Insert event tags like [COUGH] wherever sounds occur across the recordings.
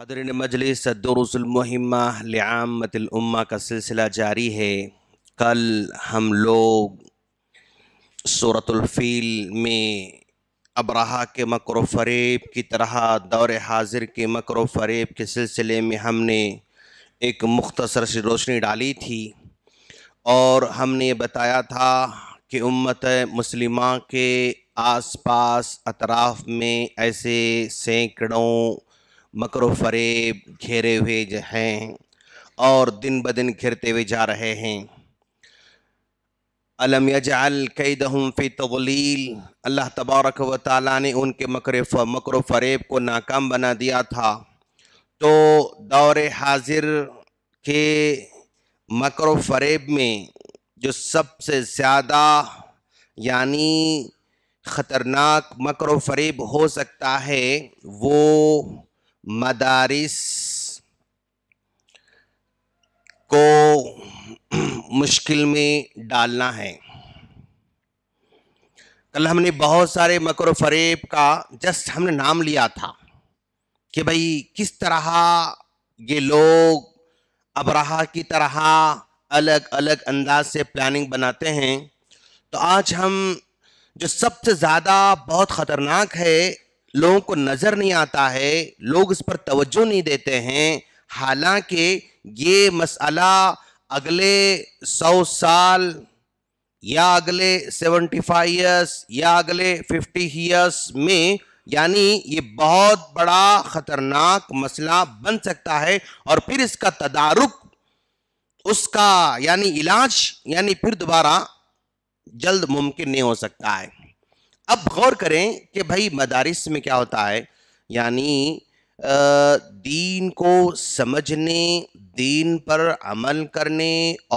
हजरन मजलिस दरुसलमहिमा लियामतुल्मा का सिलसिला जारी है कल हम लोग सूरतफ़ील में अब्रहा के मकर फरेब की तरह दौर हाजिर के मकर फरेब के सिलसिले में हमने एक मुख्तसर सी रोशनी डाली थी और हमने बताया था कि उम्मत मुसलिमा के आसपास अतराफ़ में ऐसे सैकड़ों मकर फरेब घेरे हुए हैं और दिन ब दिन घिरते हुए जा रहे हैं अलम यजाल कैदहम फ़ी तगलील अल्लाह तबारक व ताली ने उनके मकर मकर फरेब को नाकाम बना दिया था तो दौर हाजिर के मकर फरेब में जो सबसे ज़्यादा यानी ख़तरनाक मकर फरेब हो सकता है वो मदारिस को मुश्किल में डालना है कल हमने बहुत सारे मकर फरेब का जस्ट हमने नाम लिया था कि भाई किस तरह ये लोग अबराहा की तरह अलग अलग अंदाज से प्लानिंग बनाते हैं तो आज हम जो सबसे ज़्यादा बहुत ख़तरनाक है लोगों को नज़र नहीं आता है लोग इस पर तवज्जो नहीं देते हैं हालांकि ये मसला अगले सौ साल या अगले सेवेंटी फाइव ईयर्स या अगले फिफ्टी ईयर्स में यानी ये बहुत बड़ा ख़तरनाक मसला बन सकता है और फिर इसका तदारुक उसका यानी इलाज यानी फिर दोबारा जल्द मुमकिन नहीं हो सकता है अब गौर करें कि भाई मदारस में क्या होता है यानी दीन को समझने दीन पर अमल करने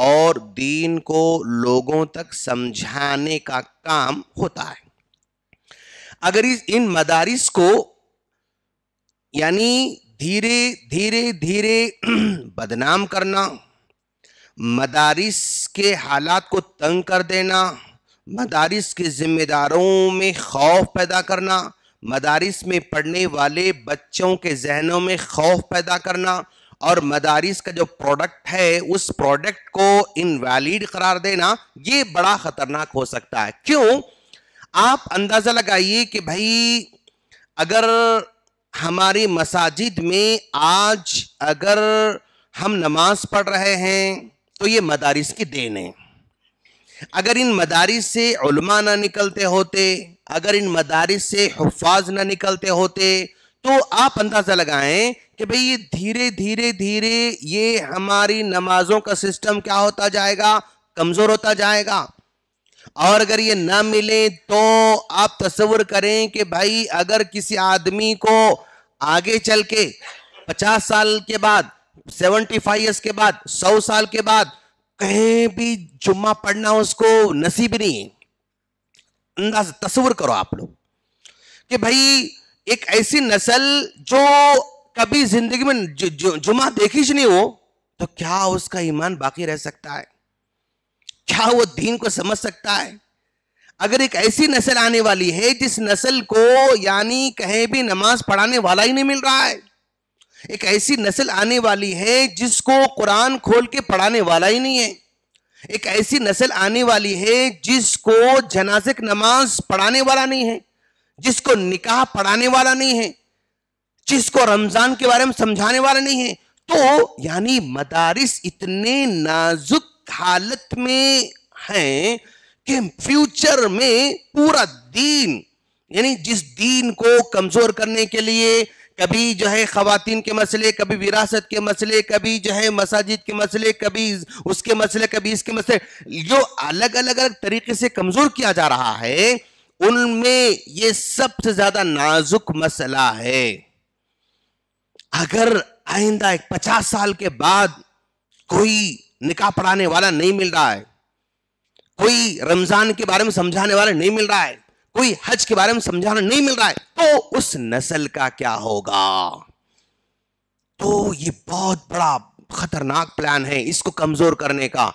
और दीन को लोगों तक समझाने का काम होता है अगर इस इन मदारस को यानी धीरे धीरे धीरे [CLEARS THROAT] बदनाम करना मदारस के हालात को तंग कर देना मदारस के ज़िम्मेदारों में खौफ पैदा करना मदारस में पढ़ने वाले बच्चों के जहनों में खौफ पैदा करना और मदारस का जो प्रोडक्ट है उस प्रोडक्ट को इनवैलिड करार देना ये बड़ा ख़तरनाक हो सकता है क्यों आप अंदाज़ा लगाइए कि भाई अगर हमारी मसाजिद में आज अगर हम नमाज पढ़ रहे हैं तो ये मदारस की देन है अगर इन मदारिस से उलमा ना निकलते होते अगर इन मदारिस से हफाज ना निकलते होते तो आप अंदाज़ा लगाएं कि भाई ये धीरे धीरे धीरे ये हमारी नमाजों का सिस्टम क्या होता जाएगा कमज़ोर होता जाएगा और अगर ये ना मिले तो आप तस्वर करें कि भाई अगर किसी आदमी को आगे चल के पचास साल के बाद सेवेंटी फाइव ईयर्स के बाद सौ साल के बाद कहीं भी जुम्मा पढ़ना उसको नसीब नहीं है अंदाज तस्वर करो आप लोग कि भाई एक ऐसी नस्ल जो कभी जिंदगी में जुमा देखी नहीं हो तो क्या उसका ईमान बाकी रह सकता है क्या वो दीन को समझ सकता है अगर एक ऐसी नस्ल आने वाली है जिस नस्ल को यानी कहीं भी नमाज पढ़ाने वाला ही नहीं मिल रहा है एक ऐसी नस्ल आने वाली है जिसको कुरान खोल के पढ़ाने वाला ही नहीं है एक ऐसी नस्ल आने वाली है जिसको जनाजिक नमाज पढ़ाने वाला नहीं है जिसको निकाह पढ़ाने वाला नहीं है जिसको रमजान के बारे में समझाने वाला नहीं है तो यानी मदारिस इतने नाजुक हालत में हैं कि फ्यूचर में पूरा दीन यानी जिस दीन को कमजोर करने के लिए कभी जो है खातन के मसले कभी विरासत के मसले कभी जो है मसाजिद के मसले कभी उसके मसले कभी इसके मसले जो अलग अलग अलग तरीके से कमजोर किया जा रहा है उनमें ये सबसे ज्यादा नाजुक मसला है अगर आइंदा एक पचास साल के बाद कोई निकाह पढ़ाने वाला नहीं मिल रहा है कोई रमजान के बारे में समझाने वाला नहीं मिल रहा है कोई हज के बारे में समझाना नहीं मिल रहा है तो उस नस्ल का क्या होगा तो ये बहुत बड़ा खतरनाक प्लान है इसको कमजोर करने का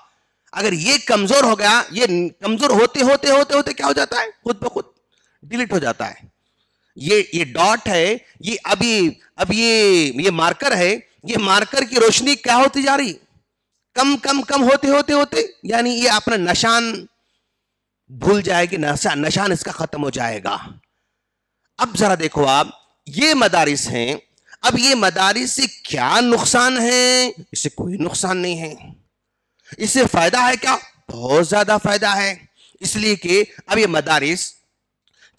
अगर ये कमजोर हो गया ये कमजोर होते होते होते होते क्या हो जाता है खुद ब खुद डिलीट हो जाता है ये ये डॉट है ये अभी अब ये ये मार्कर है ये मार्कर की रोशनी क्या होती जा रही कम कम कम होते होते होते यानी ये अपना नशान भूल जाएगी नशा नशान इसका ख़त्म हो जाएगा अब ज़रा देखो आप ये मदारिस हैं अब ये मदारिस से क्या नुकसान है इससे कोई नुकसान नहीं है इससे फ़ायदा है क्या बहुत ज़्यादा फ़ायदा है इसलिए कि अब ये मदारिस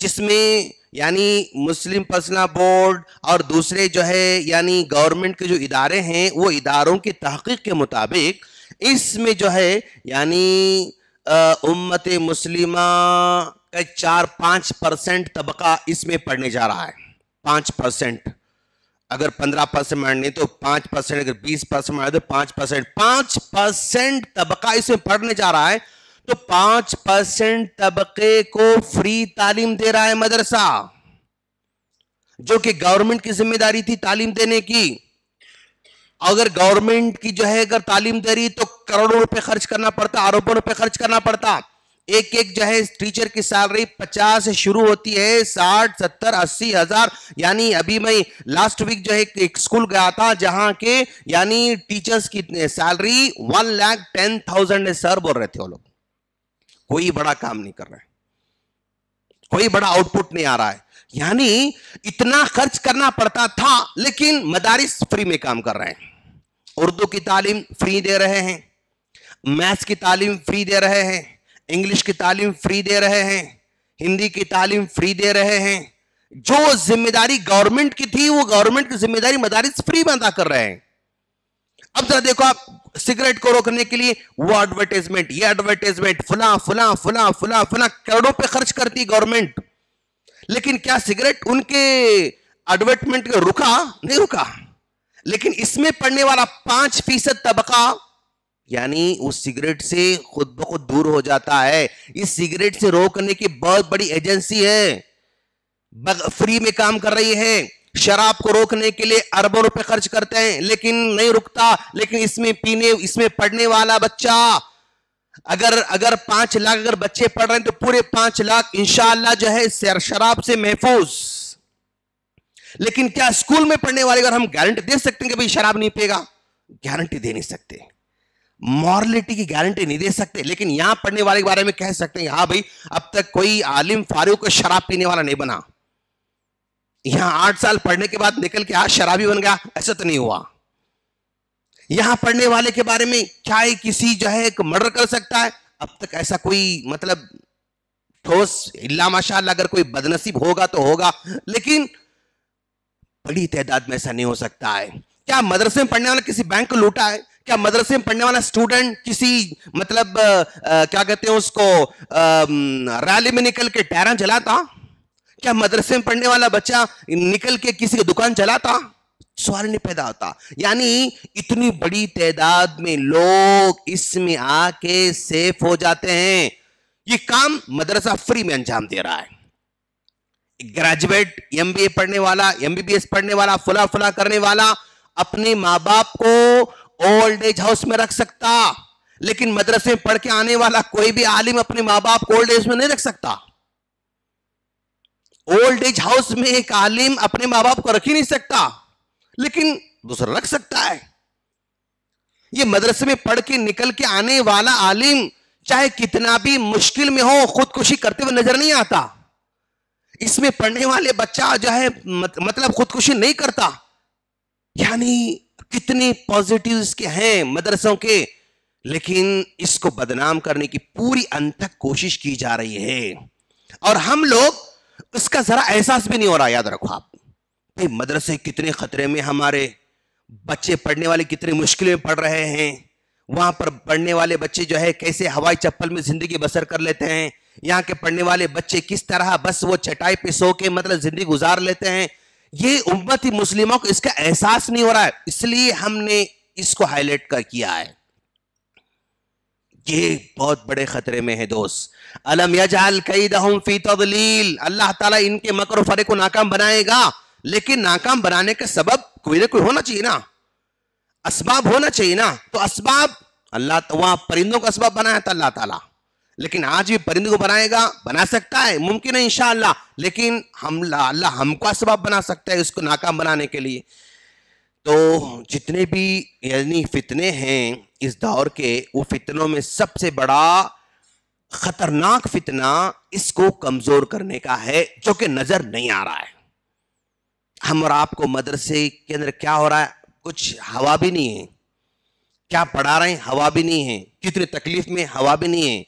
जिसमें यानी मुस्लिम पर्सनल बोर्ड और दूसरे जो है यानी गवर्नमेंट के जो इदारे हैं वो इदारों की तहकीक के मुताबिक इसमें जो है यानी उम्मत मुस्लिम का चार पाँच परसेंट तबका इसमें पढ़ने जा रहा है पाँच परसेंट अगर पंद्रह परसेंट मारने तो पाँच परसेंट अगर बीस परसेंट मारे तो पाँच परसेंट पाँच परसेंट तबका इसमें पढ़ने जा रहा है तो पाँच परसेंट तबके को फ्री तालीम दे रहा है मदरसा जो कि गवर्नमेंट की जिम्मेदारी थी तालीम देने की अगर गवर्नमेंट की जो है अगर तालीम दे रही तो करोड़ों रुपए खर्च करना पड़ता अरबों रुपए खर्च करना पड़ता एक एक जो है टीचर की सैलरी पचास से शुरू होती है साठ सत्तर अस्सी हजार यानी अभी मैं लास्ट वीक जो है एक स्कूल गया था जहां के यानी टीचर्स की salary one lakh ten thousand sir बोल रहे थे वो लोग कोई बड़ा काम नहीं कर रहे कोई बड़ा आउटपुट नहीं आ रहा है यानी इतना खर्च करना पड़ता था लेकिन मदारिस फ्री में काम कर रहे हैं उर्दू की तालीम फ्री दे रहे हैं मैथ्स की तालीम फ्री दे रहे हैं इंग्लिश की तालीम फ्री दे रहे हैं हिंदी की तालीम फ्री दे रहे हैं जो जिम्मेदारी गवर्नमेंट की थी वो गवर्नमेंट की जिम्मेदारी मदारिस फ्री में अदा कर रहे हैं अब जरा देखो आप सिगरेट को रोकने के लिए वो एडवर्टाइजमेंट ये एडवर्टाइजमेंट फुला फुला फुला फुला फुला करोड़ों पे खर्च करती गवर्नमेंट लेकिन क्या सिगरेट उनके एडवर्टमेंट रुका नहीं रुका लेकिन इसमें पड़ने वाला पांच फीसद तबका यानी उस सिगरेट से खुद ब खुद दूर हो जाता है इस सिगरेट से रोकने की बहुत बड़ी एजेंसी है फ्री में काम कर रही है शराब को रोकने के लिए अरबों रुपए खर्च करते हैं लेकिन नहीं रुकता लेकिन इसमें पीने इसमें पढ़ने वाला बच्चा अगर अगर पांच लाख अगर बच्चे पढ़ रहे हैं तो पूरे पांच लाख इंशाला जो है शराब से महफूज लेकिन क्या स्कूल में पढ़ने वाले अगर हम गारंटी दे सकते हैं कि भाई शराब नहीं पिएगा गारंटी दे नहीं सकते मॉरलिटी की गारंटी नहीं दे सकते लेकिन यहां पढ़ने वाले के बारे में कह सकते हैं हाँ भाई अब तक कोई आलिम फारूक शराब पीने वाला नहीं बना यहां आठ साल पढ़ने के बाद निकल के आज हाँ, शराबी बन गया ऐसा तो नहीं हुआ यहां पढ़ने वाले के बारे में क्या है किसी जो है मर्डर कर सकता है अब तक ऐसा कोई मतलब ठोस इल्ला माशाला अगर कोई बदनसीब होगा तो होगा लेकिन बड़ी तादाद में ऐसा नहीं हो सकता है क्या मदरसे में पढ़ने वाला किसी बैंक को लूटा है क्या मदरसे में पढ़ने वाला स्टूडेंट किसी मतलब आ, आ, क्या कहते हैं उसको आ, रैली में निकल के टहरा चलाता क्या मदरसे में पढ़ने वाला बच्चा निकल के किसी की दुकान चलाता सवाल नहीं पैदा होता यानी इतनी बड़ी तादाद में लोग इसमें आके सेफ हो जाते हैं ये काम मदरसा फ्री में अंजाम दे रहा है ग्रेजुएट एमबीए पढ़ने वाला एमबीबीएस पढ़ने वाला फुला फुला करने वाला अपने मां बाप को ओल्ड एज हाउस में रख सकता लेकिन मदरसे में पढ़ के आने वाला कोई भी आलिम अपने माँ बाप को ओल्ड एज में नहीं रख सकता ओल्ड एज हाउस में एक आलिम अपने माँ बाप को रख ही नहीं सकता लेकिन दूसरा रख सकता है ये मदरसे में पढ़ के निकल के आने वाला आलिम चाहे कितना भी मुश्किल में हो खुदकुशी करते हुए नजर नहीं आता इसमें पढ़ने वाले बच्चा जो है मत, मतलब खुदकुशी नहीं करता यानी कितने पॉजिटिव इसके हैं मदरसों के लेकिन इसको बदनाम करने की पूरी अंतक कोशिश की जा रही है और हम लोग उसका जरा एहसास भी नहीं हो रहा याद रखो आप भाई मदरसे कितने खतरे में हमारे बच्चे पढ़ने वाले कितने मुश्किल में पढ़ रहे हैं वहां पर पढ़ने वाले बच्चे जो है कैसे हवाई चप्पल में जिंदगी बसर कर लेते हैं यहाँ के पढ़ने वाले बच्चे किस तरह बस वो चटाई पे सो के मतलब जिंदगी गुजार लेते हैं ये उम्मत मुस्लिमों को इसका एहसास नहीं हो रहा है इसलिए हमने इसको हाईलाइट कर किया है ये बहुत बड़े खतरे में है दोस्त अलम यजाल कई दहम तदलील अल्लाह ताला इनके मकर फरे को नाकाम बनाएगा लेकिन नाकाम बनाने का सबब कोई ना कोई होना चाहिए ना असबाब होना चाहिए ना तो असबाब अल्लाह तो वहां परिंदों का असबाब बनाया था अल्लाह तला लेकिन आज भी परिंद को बनाएगा बना सकता है मुमकिन है इंशाला लेकिन हम अल्लाह हमको सबब बना सकता है उसको नाकाम बनाने के लिए तो जितने भी यानी फितने हैं इस दौर के वो फितनों में सबसे बड़ा खतरनाक फितना इसको कमज़ोर करने का है जो कि नज़र नहीं आ रहा है हम और आपको मदरसे के अंदर क्या हो रहा है कुछ हवा भी नहीं है क्या पढ़ा रहे हैं हवा भी नहीं है कितनी तकलीफ में हवा भी नहीं है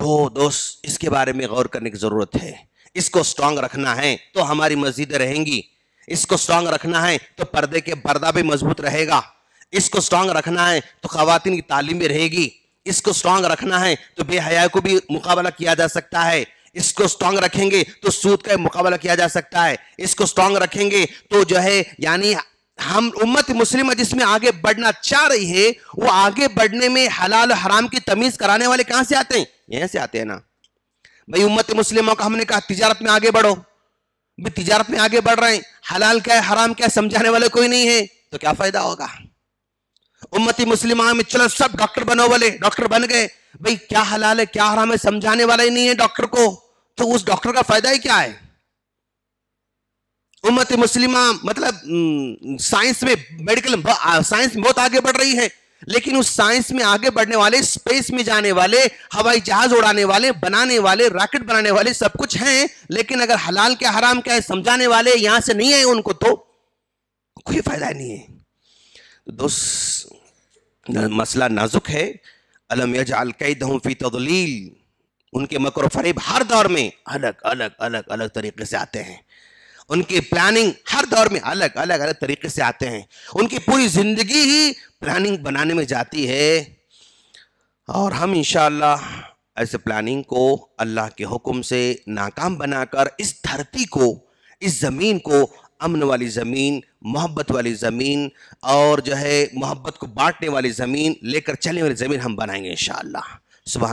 तो दोस्त इसके बारे में गौर करने की ज़रूरत है इसको स्ट्रांग रखना है तो हमारी मस्जिदें रहेंगी इसको स्ट्रांग रखना है तो पर्दे के पर्दा भी मजबूत रहेगा इसको स्ट्रांग रखना है तो खातन की तालीम भी रहेगी इसको स्ट्रांग रखना है तो बेहया को भी मुकाबला किया जा सकता है इसको स्ट्रांग रखेंगे तो सूद का मुकाबला किया जा सकता है इसको स्ट्रांग रखेंगे तो जो है यानी हम उम्मत मुस्लिम जिसमें आगे बढ़ना चाह रही है वो आगे बढ़ने में हलाल हराम की तमीज कराने वाले कहां से आते हैं यहां से आते हैं ना भाई उम्मत मुस्लिमों का हमने कहा तिजारत में आगे बढ़ो भाई तिजारत में आगे बढ़ रहे हैं हलाल क्या है हराम क्या है समझाने वाले कोई नहीं है तो क्या फायदा होगा उम्मती मुस्लिमा में चलो सब डॉक्टर बनो वाले डॉक्टर बन गए भाई क्या हलाल है क्या हराम है समझाने वाला ही नहीं है डॉक्टर को तो उस डॉक्टर का फायदा ही क्या है उम्मत मुस्लिमा मतलब साइंस में मेडिकल साइंस बहुत आगे बढ़ रही है लेकिन उस साइंस में आगे बढ़ने वाले स्पेस में जाने वाले हवाई जहाज उड़ाने वाले बनाने वाले रॉकेट बनाने वाले सब कुछ हैं लेकिन अगर हलाल क्या हराम क्या है समझाने वाले यहां से नहीं आए उनको तो कोई फायदा नहीं है तो दोस्त मसला नाजुक है अलम यजाल कैद फी तदलील उनके मकर फरेब हर दौर में अलग अलग अलग अलग तरीके से आते हैं उनकी प्लानिंग हर दौर में अलग अलग अलग तरीके से आते हैं उनकी पूरी ज़िंदगी ही प्लानिंग बनाने में जाती है और हम इन ऐसे प्लानिंग को अल्लाह के हुक्म से नाकाम बनाकर इस धरती को इस ज़मीन को अमन वाली ज़मीन मोहब्बत वाली ज़मीन और जो है मोहब्बत को बांटने वाली ज़मीन लेकर चलने वाली ज़मीन हम बनाएंगे इन शाह सुबह